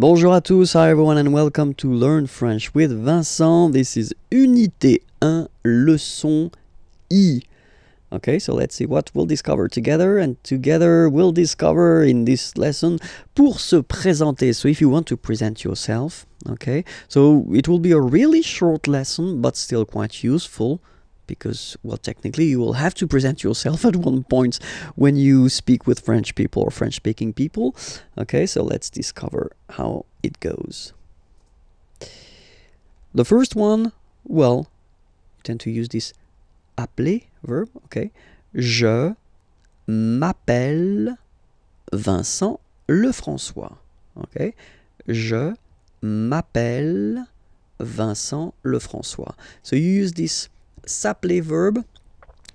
Bonjour à tous, hi everyone and welcome to Learn French with Vincent. This is Unité 1, leçon I. Okay, so let's see what we'll discover together and together we'll discover in this lesson pour se présenter. So if you want to present yourself, okay? So it will be a really short lesson but still quite useful because, well, technically, you will have to present yourself at one point when you speak with French people or French speaking people. Okay, so let's discover how it goes. The first one, well, you tend to use this appeler verb, okay? Je m'appelle Vincent Lefrançois, okay? Je m'appelle Vincent Lefrançois. So you use this Supply verb.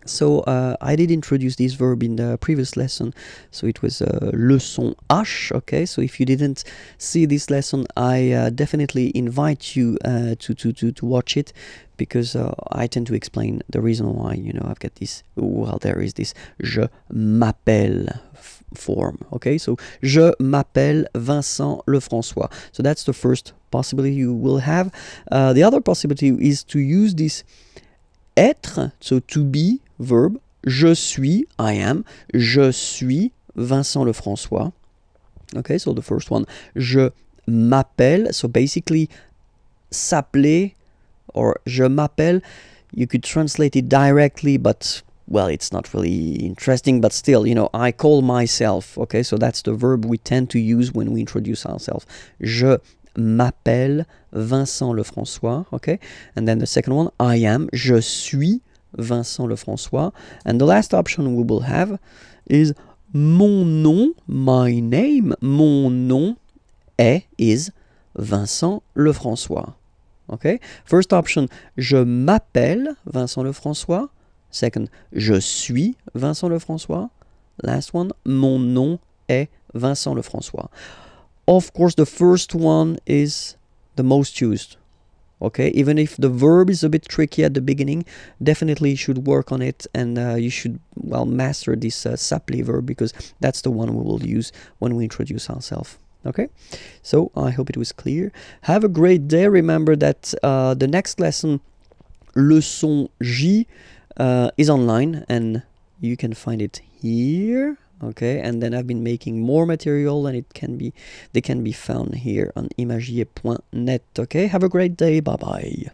So uh, I did introduce this verb in the previous lesson, so it was uh, leçon H, okay? So if you didn't see this lesson, I uh, definitely invite you uh, to, to, to, to watch it because uh, I tend to explain the reason why, you know, I've got this, well, there is this je m'appelle form, okay? So je m'appelle Vincent Lefrançois. So that's the first possibility you will have. Uh, the other possibility is to use this être, so to be, verb, je suis, I am, je suis Vincent Lefrançois. Okay, so the first one, je m'appelle, so basically s'appeler or je m'appelle, you could translate it directly, but well, it's not really interesting, but still, you know, I call myself, okay, so that's the verb we tend to use when we introduce ourselves. Je m'appelle Vincent Lefrançois, okay? And then the second one, I am, je suis Vincent Lefrançois. And the last option we will have is mon nom, my name, mon nom est, is Vincent Lefrançois. OK First option, je m'appelle Vincent Lefrançois. Second, je suis Vincent Lefrançois. Last one, mon nom est Vincent Lefrançois. Of course, the first one is the most used. Okay, even if the verb is a bit tricky at the beginning, definitely you should work on it and uh, you should, well, master this uh, verb because that's the one we will use when we introduce ourselves okay so i hope it was clear have a great day remember that uh, the next lesson leçon j uh, is online and you can find it here okay and then I've been making more material and it can be they can be found here on imagier.net okay have a great day bye bye